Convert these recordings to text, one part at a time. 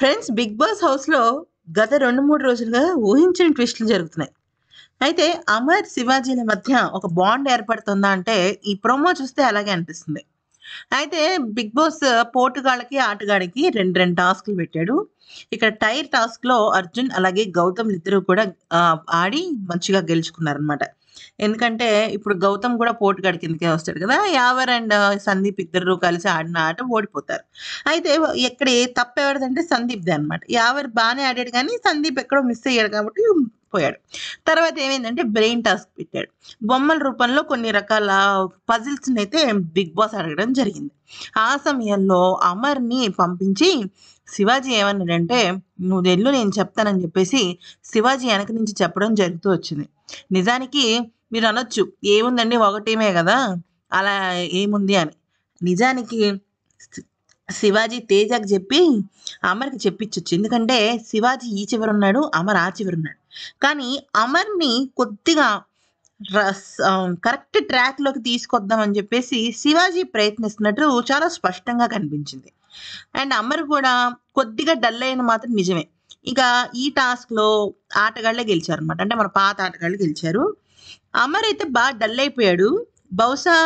friends big boss హౌస్లో గత రెండు మూడు రోజులుగా ఊహించిన ట్విస్టులు జరుగుతున్నాయి అయితే అమర్ శివాజీల మధ్య ఒక బాండ్ ఏర్పడుతుందా అంటే ఈ ప్రోమో చూస్తే అలాగే అనిపిస్తుంది అయితే బిగ్ బాస్ పోటుగాళ్ళకి ఆటగాడికి రెండు రెండు టాస్క్లు పెట్టాడు ఇక్కడ టైర్ టాస్క్లో అర్జున్ అలాగే గౌతమ్ ఇద్దరు కూడా ఆడి మంచిగా గెలుచుకున్నారనమాట ఎందుకంటే ఇప్పుడు గౌతమ్ కూడా పోటు పోటుగాడి కిందకే వస్తాడు కదా యావర్ అండ్ సందీప్ ఇద్దరు కలిసి ఆడిన ఆట ఓడిపోతారు అయితే ఎక్కడ తప్పు ఎవరిదంటే సందీప్ది అనమాట యావర్ బాగానే ఆడాడు కానీ సందీప్ ఎక్కడో మిస్ అయ్యాడు కాబట్టి పోయాడు తర్వాత ఏమైందంటే బ్రెయిన్ టాస్క్ పెట్టాడు బొమ్మల రూపంలో కొన్ని రకాల పజిల్స్ని అయితే బిగ్ బాస్ అడగడం జరిగింది ఆ సమయంలో అమర్ని పంపించి శివాజీ ఏమన్నాడంటే నువ్వు వెళ్ళు నేను చెప్తానని చెప్పేసి శివాజీ వెనక నుంచి చెప్పడం జరుగుతూ వచ్చింది నిజానికి మీరు అనొచ్చు ఏముందండి ఒకటేమే కదా అలా ఏముంది అని నిజానికి శివాజీ తేజకు చెప్పి అమర్కి చెప్పించవచ్చు ఎందుకంటే శివాజీ ఈ చివరున్నాడు అమర్ ఆ చివరున్నాడు కానీ అమర్ని కొద్దిగా కరెక్ట్ ట్రాక్ లోకి తీసుకొద్దాం అని చెప్పేసి శివాజీ ప్రయత్నిస్తున్నట్టు చాలా స్పష్టంగా కనిపించింది అండ్ అమర్ కూడా కొద్దిగా డల్ అయిన మాత్రం నిజమే ఇక ఈ టాస్క్ లో ఆటగాళ్లే గెలిచారు అనమాట అంటే మన పాత ఆటగాళ్ళు గెలిచారు అమర్ అయితే బాగా డల్ అయిపోయాడు బహుశా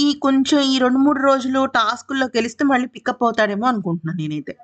ఈ కొంచెం ఈ రెండు మూడు రోజులు టాస్కుల్లో గెలిస్తే మళ్ళీ పికప్ అవుతాడేమో అనుకుంటున్నాను నేనైతే